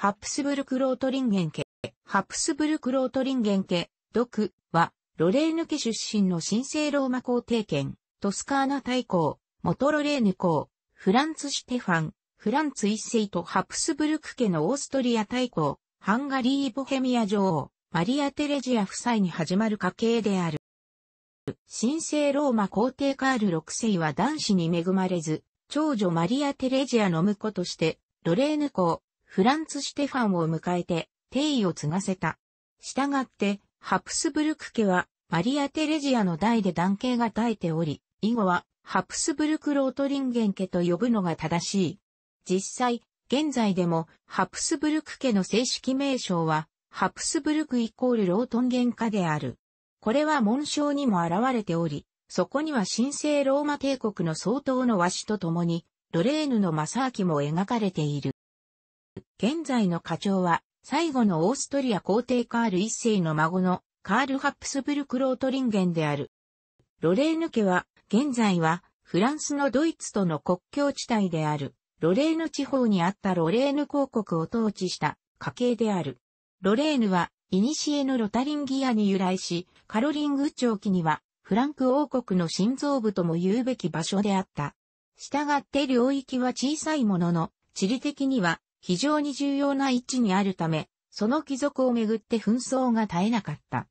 ハプスブルクロートリンゲン家。ハプスブルクロートリンゲン家、ドクは、ロレーヌ家出身の神聖ローマ皇帝権、トスカーナ大公、元ロレーヌ公、フランツ・シュテファン、フランツ一世とハプスブルク家のオーストリア大公、ハンガリー・ボヘミア女王、マリア・テレジア夫妻に始まる家系である。神聖ローマ皇帝カール6世は男子に恵まれず、長女マリア・テレジアの婿として、ロレーヌ公、フランツ・シテファンを迎えて、帝位を継がせた。したがって、ハプスブルク家は、マリア・テレジアの代で男系が絶えており、以後は、ハプスブルク・ロートリンゲン家と呼ぶのが正しい。実際、現在でも、ハプスブルク家の正式名称は、ハプスブルクイコールロートンゲン家である。これは紋章にも現れており、そこには神聖ローマ帝国の総統の和紙と共に、ロレーヌの正明も描かれている。現在の課長は、最後のオーストリア皇帝カール一世の孫のカール・ハプスブルク・ロートリンゲンである。ロレーヌ家は、現在は、フランスのドイツとの国境地帯である、ロレーヌ地方にあったロレーヌ公国を統治した家系である。ロレーヌは、イニシエのロタリンギアに由来し、カロリング長期には、フランク王国の心臓部とも言うべき場所であった。したがって領域は小さいものの、地理的には非常に重要な位置にあるため、その貴族をめぐって紛争が絶えなかった。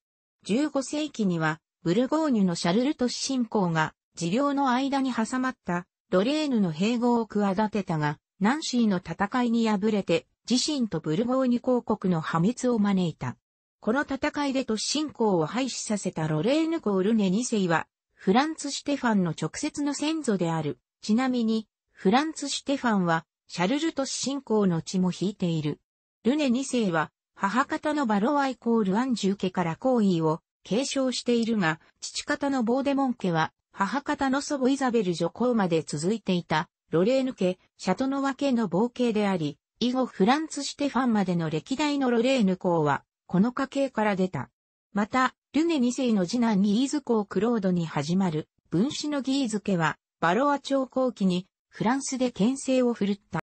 15世紀には、ブルゴーニュのシャルルト市信仰が、治療の間に挟まったロレーヌの併合を企てたが、ナンシーの戦いに敗れて、自身とブルゴーニュ公国の破滅を招いた。この戦いで都市信仰を廃止させたロレーヌ公ルネ2世は、フランツ・シュテファンの直接の先祖である。ちなみに、フランツ・シュテファンは、シャルルトス信仰の血も引いている。ルネ2世は、母方のバロワイコールアンジュ家から皇位を継承しているが、父方のボーデモン家は、母方の祖母イザベル女皇まで続いていた、ロレーヌ家、シャトノワ家の冒系であり、以後フランツ・シテファンまでの歴代のロレーヌ公は、この家系から出た。また、ルネ2世の次男ギーズ公クロードに始まる、分子のギーズ家は、バロア朝後期にフランスで牽制を振るった。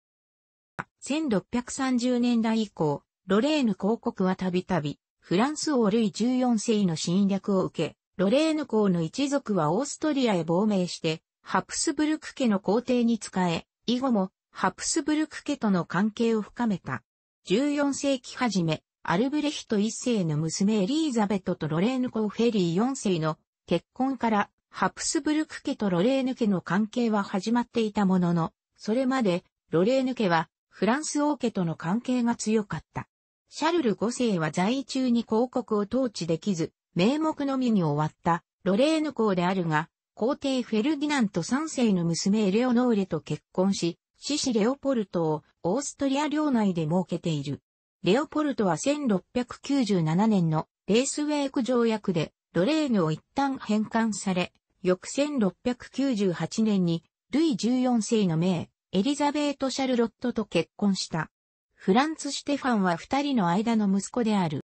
1630年代以降、ロレーヌ公国はたびたび、フランス王類14世の侵略を受け、ロレーヌ公の一族はオーストリアへ亡命して、ハプスブルク家の皇帝に仕え、以後もハプスブルク家との関係を深めた。14世紀初め、アルブレヒト1世の娘エリーザベトとロレーヌ公フェリー4世の結婚からハプスブルク家とロレーヌ家の関係は始まっていたものの、それまで、ロレーヌ家は、フランス王家との関係が強かった。シャルル5世は在位中に広告を統治できず、名目のみに終わった、ロレーヌ公であるが、皇帝フェルディナント3世の娘エレオノーレと結婚し、獅子レオポルトをオーストリア領内で設けている。レオポルトは1697年のレースウェイク条約でロレーヌを一旦返還され、翌1698年に、ルイ14世の名、エリザベート・シャルロットと結婚した。フランツ・シュテファンは二人の間の息子である。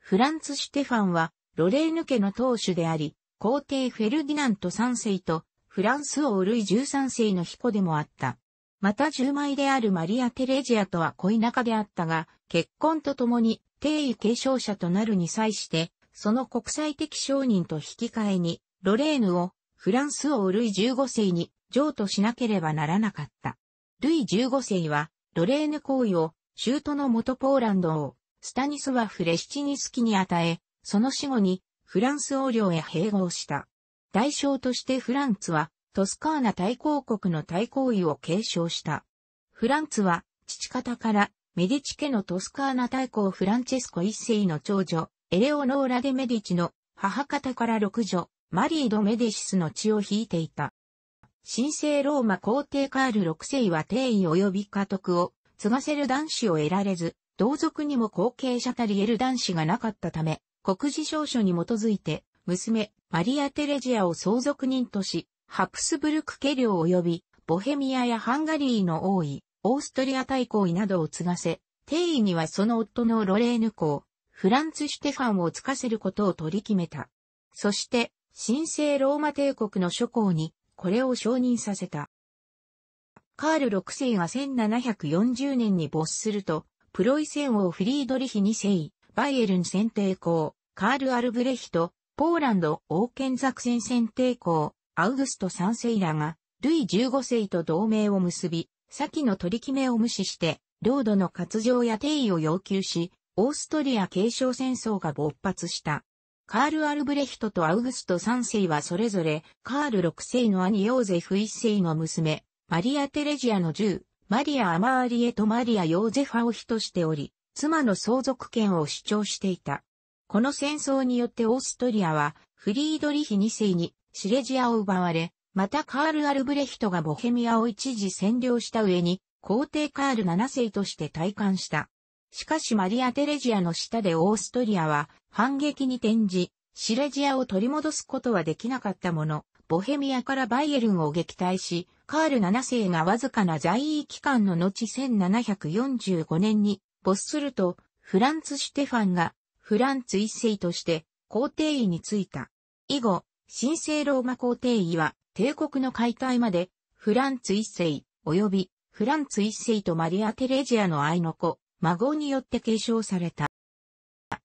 フランツ・シュテファンは、ロレーヌ家の当主であり、皇帝フェルディナント3世と、フランス王ルイ13世の彦でもあった。また10枚であるマリア・テレジアとは恋仲であったが、結婚とともに、定位継承者となるに際して、その国際的商人と引き換えに、ロレーヌをフランス王ルイ15世に譲渡しなければならなかった。ルイ15世はロレーヌ行為をシュートの元ポーランド王スタニスワフ・レシチニスキに与え、その死後にフランス王領へ併合した。代償としてフランツはトスカーナ大公国の大公位を継承した。フランツは父方からメディチ家のトスカーナ大公フランチェスコ一世の長女エレオノーラ・デ・メディチの母方から六女マリー・ド・メディシスの血を引いていた。神聖ローマ皇帝カール6世は帝位及び家督を継がせる男子を得られず、同族にも後継者たり得る男子がなかったため、国事証書に基づいて、娘、マリア・テレジアを相続人とし、ハプスブルク家領及び、ボヘミアやハンガリーの王位、オーストリア大公位などを継がせ、帝位にはその夫のロレーヌ公、フランツ・シュテファンを継がせることを取り決めた。そして、神聖ローマ帝国の諸侯にこれを承認させた。カール6世が1740年に没すると、プロイセン王フリードリヒ2世、バイエルン選定公、カール・アルブレヒト、ポーランド王権作戦先帝選定アウグスト3世らが、ルイ15世と同盟を結び、先の取り決めを無視して、領土の割譲や定位を要求し、オーストリア継承戦争が勃発した。カール・アルブレヒトとアウグスト3世はそれぞれ、カール6世の兄ヨーゼフ1世の娘、マリア・テレジアの銃、マリア・アマーリエとマリア・ヨーゼファを比としており、妻の相続権を主張していた。この戦争によってオーストリアは、フリードリヒ2世にシレジアを奪われ、またカール・アルブレヒトがボヘミアを一時占領した上に、皇帝カール7世として退官した。しかしマリア・テレジアの下でオーストリアは反撃に転じ、シレジアを取り戻すことはできなかったもの、ボヘミアからバイエルンを撃退し、カール7世がわずかな在位期間の後1745年に没すると、フランツ・シュテファンがフランツ一世として皇帝位に就いた。以後、神聖ローマ皇帝位は帝国の解体までフランツ一世及びフランツ一世とマリア・テレジアの愛の子、孫によって継承された。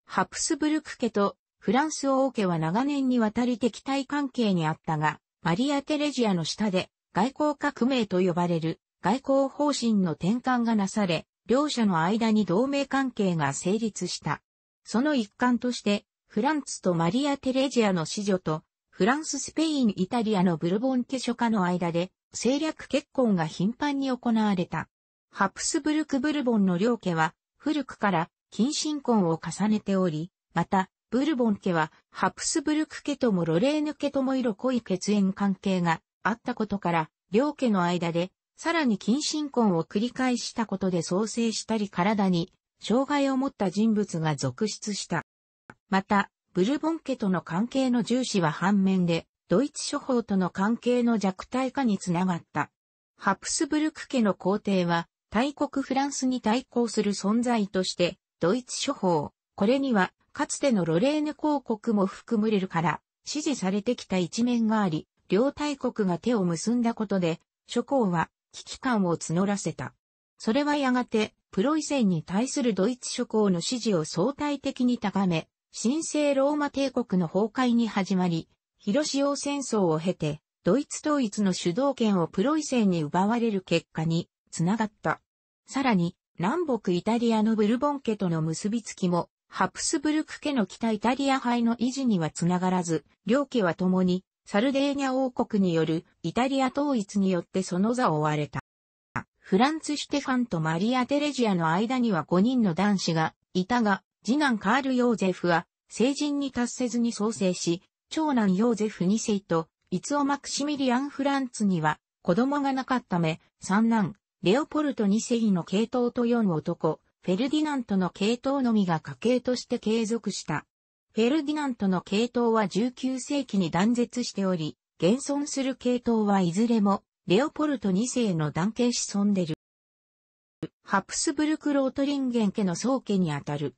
ハプスブルク家とフランス王家は長年にわたり敵対関係にあったが、マリア・テレジアの下で外交革命と呼ばれる外交方針の転換がなされ、両者の間に同盟関係が成立した。その一環として、フランツとマリア・テレジアの子女と、フランス・スペイン・イタリアのブルボン家諸家の間で、政略結婚が頻繁に行われた。ハプスブルク・ブルボンの両家は、古くから近親婚を重ねており、また、ブルボン家は、ハプスブルク家ともロレーヌ家とも色濃い血縁関係があったことから、両家の間で、さらに近親婚を繰り返したことで創生したり体に、障害を持った人物が続出した。また、ブルボン家との関係の重視は反面で、ドイツ諸法との関係の弱体化につながった。ハプスブルク家の皇帝は、大国フランスに対抗する存在として、ドイツ諸方。これには、かつてのロレーヌ公国も含まれるから、支持されてきた一面があり、両大国が手を結んだことで、諸公は危機感を募らせた。それはやがて、プロイセンに対するドイツ諸公の支持を相対的に高め、神聖ローマ帝国の崩壊に始まり、広潮戦争を経て、ドイツ統一の主導権をプロイセンに奪われる結果につながった。さらに、南北イタリアのブルボン家との結びつきも、ハプスブルク家の北イタリア派の維持にはつながらず、両家は共に、サルデーニャ王国によるイタリア統一によってその座を追われた。フランツ・シュテファンとマリア・テレジアの間には5人の男子がいたが、次男カール・ヨーゼフは成人に達せずに創生し、長男ヨーゼフ2世と、イツオ・マクシミリアン・フランツには子供がなかっため、三男、レオポルト2世の系統と4男、フェルディナントの系統のみが家系として継続した。フェルディナントの系統は19世紀に断絶しており、現存する系統はいずれも、レオポルト2世の男系子孫でる。ハプスブルク・ロートリンゲン家の宗家にあたる。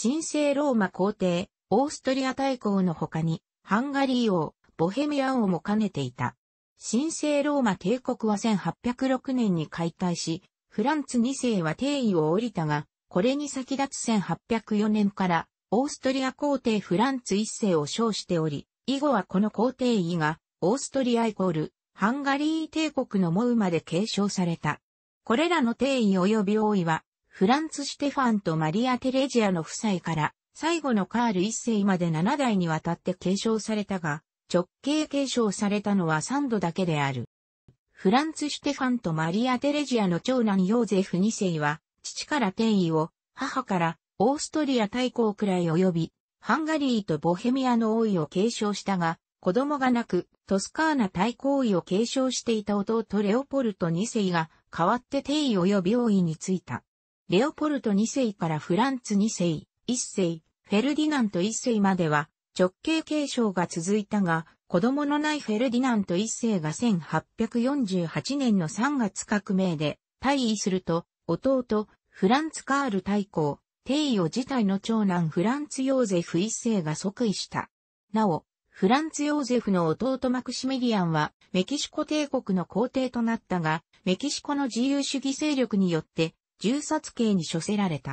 神聖ローマ皇帝、オーストリア大公の他に、ハンガリー王、ボヘミア王も兼ねていた。神聖ローマ帝国は1806年に解体し、フランツ2世は帝位を降りたが、これに先立つ1804年から、オーストリア皇帝フランツ1世を称しており、以後はこの皇帝位が、オーストリアイコール、ハンガリー帝国のモウまで継承された。これらの帝位及び王位は、フランツ・シテファンとマリア・テレジアの夫妻から、最後のカール1世まで7代にわたって継承されたが、直系継承されたのは3度だけである。フランツ・シュテファンとマリア・テレジアの長男ヨーゼフ2世は、父から転移を、母からオーストリア大公くらい及び、ハンガリーとボヘミアの王位を継承したが、子供がなく、トスカーナ大公位を継承していた弟レオポルト2世が、代わって帝位及び王位についた。レオポルト2世からフランツ2世、1世、フェルディナント1世までは、直系継承が続いたが、子供のないフェルディナント一世が1848年の3月革命で退位すると、弟、フランツ・カール大公、帝位を自体の長男フランツ・ヨーゼフ一世が即位した。なお、フランツ・ヨーゼフの弟マクシミリアンは、メキシコ帝国の皇帝となったが、メキシコの自由主義勢力によって、銃殺刑に処せられた。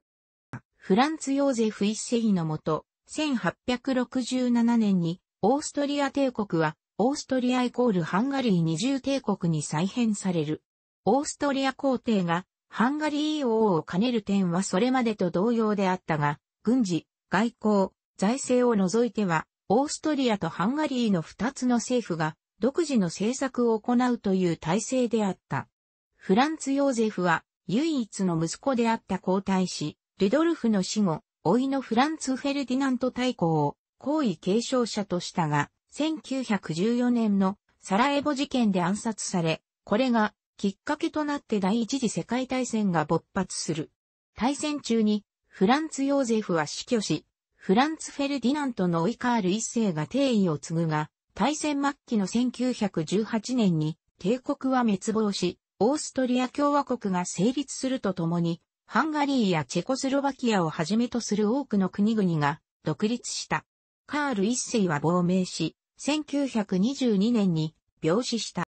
フランツ・ヨーゼフ一世のもと、1867年にオーストリア帝国はオーストリアイコールハンガリー二重帝国に再編される。オーストリア皇帝がハンガリー王を兼ねる点はそれまでと同様であったが、軍事、外交、財政を除いては、オーストリアとハンガリーの二つの政府が独自の政策を行うという体制であった。フランツ・ヨーゼフは唯一の息子であった皇太子、ルドルフの死後、老いのフランツ・フェルディナント大公を皇位継承者としたが、1914年のサラエボ事件で暗殺され、これがきっかけとなって第一次世界大戦が勃発する。大戦中にフランツ・ヨーゼフは死去し、フランツ・フェルディナントのオイカール一世が帝位を継ぐが、大戦末期の1918年に帝国は滅亡し、オーストリア共和国が成立するとともに、ハンガリーやチェコスロバキアをはじめとする多くの国々が独立した。カール一世は亡命し、1922年に病死した。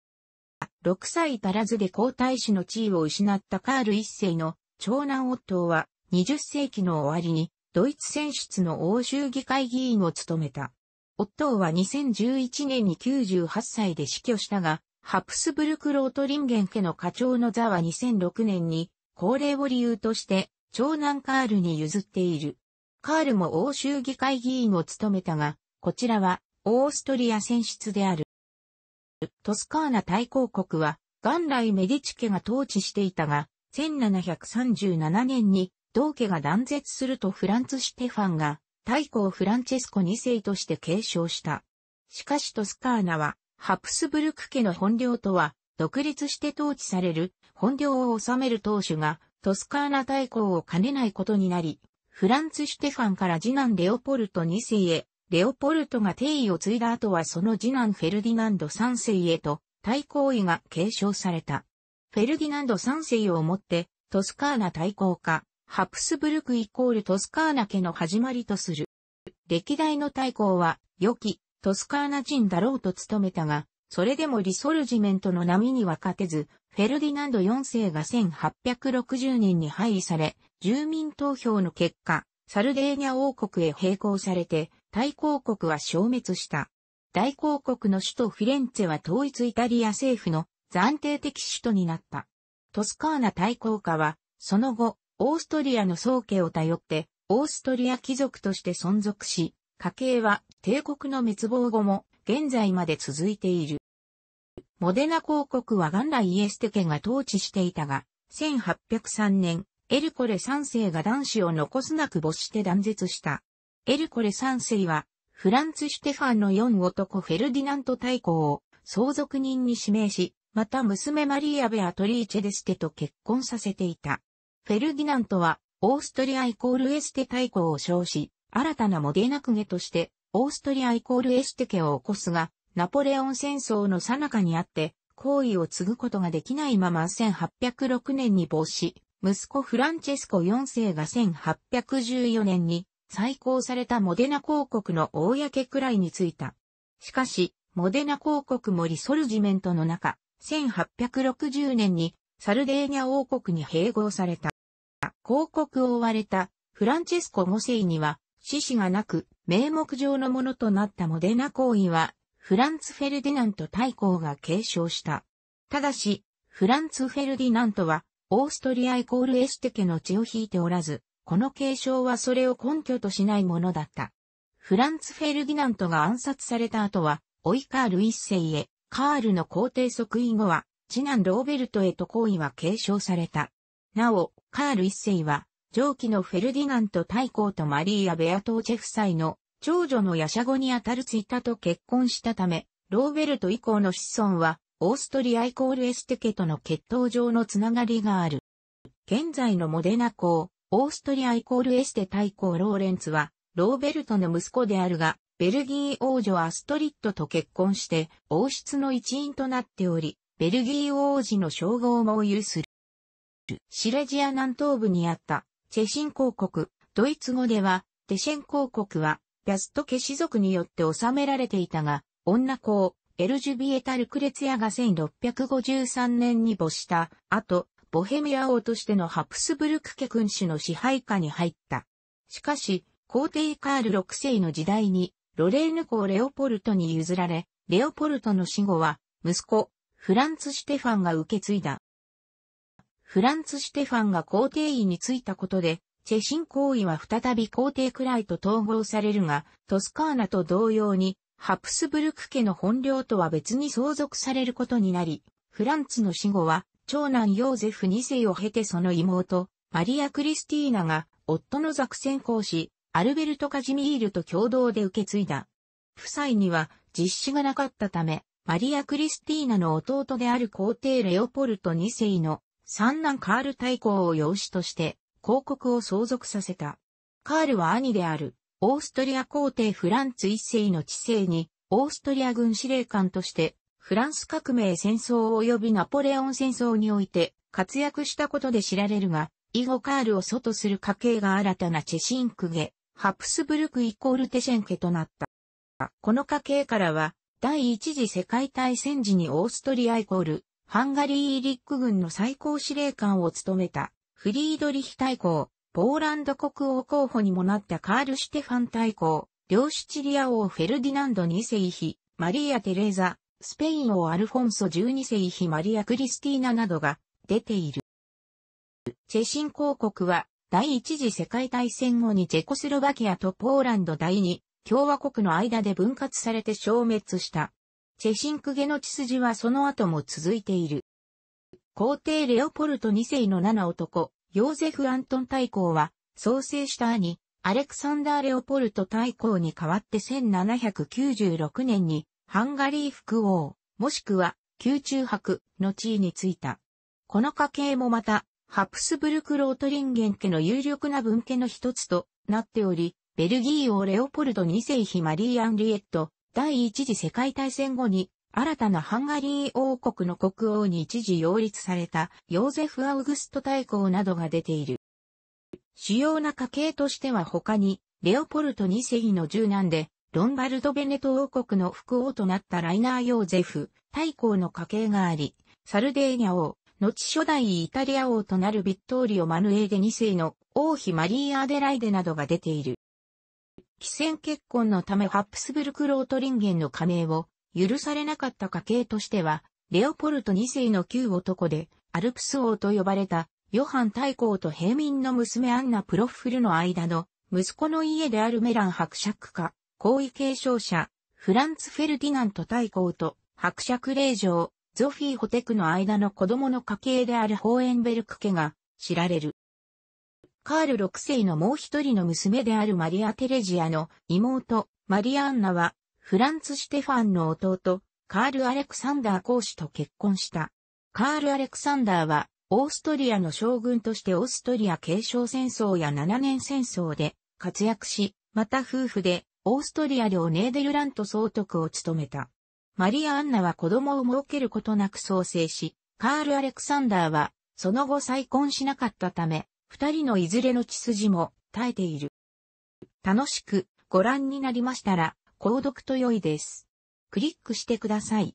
6歳足らずで皇太子の地位を失ったカール一世の長男夫は20世紀の終わりにドイツ選出の欧州議会議員を務めた。夫は2011年に98歳で死去したが、ハプスブルクロートリンゲン家の課長の座は2006年に高齢を理由として、長男カールに譲っている。カールも欧州議会議員を務めたが、こちらはオーストリア選出である。トスカーナ大公国は、元来メディチ家が統治していたが、1737年に同家が断絶するとフランツ・シテファンが大公フランチェスコ2世として継承した。しかしトスカーナはハプスブルク家の本領とは独立して統治される本領を治める当主がトスカーナ大公を兼ねないことになり、フランツ・シュテファンから次男レオポルト2世へ、レオポルトが帝位を継いだ後はその次男フェルディナンド3世へと大公位が継承された。フェルディナンド3世をもってトスカーナ大公か、ハプスブルクイコールトスカーナ家の始まりとする。歴代の大公は、良き、トスカーナ人だろうと務めたが、それでもリソルジメントの波には勝てず、フェルディナンド4世が1860年に廃位され、住民投票の結果、サルデーニャ王国へ並行されて、大公国は消滅した。大公国の首都フィレンツェは統一イタリア政府の暫定的首都になった。トスカーナ大公家は、その後、オーストリアの宗家を頼って、オーストリア貴族として存続し、家系は帝国の滅亡後も現在まで続いている。モデナ公国は元来イエステ家が統治していたが、1803年、エルコレ3世が男子を残すなく没して断絶した。エルコレ3世は、フランツ・シュテファンの4男フェルディナント大公を相続人に指名し、また娘マリア・ベアトリーチェデステと結婚させていた。フェルディナントは、オーストリアイコールエステ大公を称し、新たなモデナクゲとして、オーストリアイコールエステ家を起こすが、ナポレオン戦争の最中にあって、行為を継ぐことができないまま1806年に没し、息子フランチェスコ4世が1814年に再興されたモデナ公国の公いについた。しかし、モデナ公国もリソルジメントの中、1860年にサルデーニャ王国に併合された。公国を追われたフランチェスコ5世には、死死がなく、名目上のものとなったモデナ行為はフランツ・フェルディナント大公が継承した。ただし、フランツ・フェルディナントは、オーストリアイコールエステ家の血を引いておらず、この継承はそれを根拠としないものだった。フランツ・フェルディナントが暗殺された後は、オイカール一世へ、カールの皇帝即位後は、次男ローベルトへと行為は継承された。なお、カール一世は、上記のフェルディナント大公とマリーア・ベアトーチェ夫妻の長女のヤシャゴにあたるツイタと結婚したため、ローベルト以降の子孫は、オーストリアイコールエステケとの血統上のつながりがある。現在のモデナ公、オーストリアイコールエステ対抗ローレンツは、ローベルトの息子であるが、ベルギー王女アストリッドと結婚して、王室の一員となっており、ベルギー王子の称号も有する。シレジア南東部にあった、チェシン公国、ドイツ語では、テシェン公国は、ヤストケ氏族によって治められていたが、女を、エルジュビエタ・ルクレツヤが1653年に没した後、ボヘミア王としてのハプスブルク家君主の支配下に入った。しかし、皇帝カール6世の時代に、ロレーヌ公レオポルトに譲られ、レオポルトの死後は、息子、フランツ・シテファンが受け継いだ。フランツ・シテファンが皇帝位についたことで、チェシン行為は再び皇帝くらいと統合されるが、トスカーナと同様に、ハプスブルク家の本領とは別に相続されることになり、フランツの死後は、長男ヨーゼフ2世を経てその妹、マリア・クリスティーナが、夫のザクセン公使、アルベルト・カジミールと共同で受け継いだ。夫妻には実施がなかったため、マリア・クリスティーナの弟である皇帝レオポルト2世の三男カール大公を養子として、公国を相続させた。カールは兄である、オーストリア皇帝フランツ一世の治世に、オーストリア軍司令官として、フランス革命戦争及びナポレオン戦争において活躍したことで知られるが、以後カールを祖とする家系が新たなチェシンクゲ、ハプスブルクイコールテシェンケとなった。この家系からは、第一次世界大戦時にオーストリアイコール、ハンガリーリック軍の最高司令官を務めた、フリードリヒ大公、ポーランド国王候補にもなったカール・シュテファン大公、両シチリア王フェルディナンド2世妃、マリア・テレーザ、スペイン王アルフォンソ12世妃マリア・クリスティーナなどが出ている。チェシン公国は第一次世界大戦後にチェコスロバキアとポーランド第二共和国の間で分割されて消滅した。チェシンクゲの血筋はその後も続いている。皇帝レオポルト2世の7男、ヨーゼフ・アントン大公は、創生した兄、アレクサンダー・レオポルト大公に代わって1796年に、ハンガリー副王、もしくは、宮中伯の地位についた。この家系もまた、ハプスブルク・ロートリンゲン家の有力な分家の一つとなっており、ベルギー王レオポルト2世妃マリー・アンリエット、第一次世界大戦後に新たなハンガリー王国の国王に一時擁立されたヨーゼフ・アウグスト大公などが出ている。主要な家系としては他に、レオポルト2世の十男で、ロンバルド・ベネト王国の副王となったライナー・ヨーゼフ、大公の家系があり、サルデーニャ王、後初代イタリア王となるビットーリオ・マヌエーデ2世の王妃マリー・アデライデなどが出ている。既戦結婚のためハプスブルクロートリンゲンの加盟を許されなかった家系としては、レオポルト2世の旧男で、アルプス王と呼ばれた、ヨハン大公と平民の娘アンナ・プロフルの間の、息子の家であるメラン伯爵家、皇位継承者、フランツ・フェルディナント大公と、伯爵令嬢、ゾフィー・ホテクの間の子供の家系であるホーエンベルク家が知られる。カール6世のもう一人の娘であるマリア・テレジアの妹、マリアンナはフランツ・シテファンの弟、カール・アレクサンダー公使と結婚した。カール・アレクサンダーは、オーストリアの将軍としてオーストリア継承戦争や7年戦争で活躍し、また夫婦でオーストリア領ネーデルラント総督を務めた。マリア・アンナは子供を設けることなく創生し、カール・アレクサンダーはその後再婚しなかったため、二人のいずれの血筋も耐えている。楽しくご覧になりましたら、購読と良いです。クリックしてください。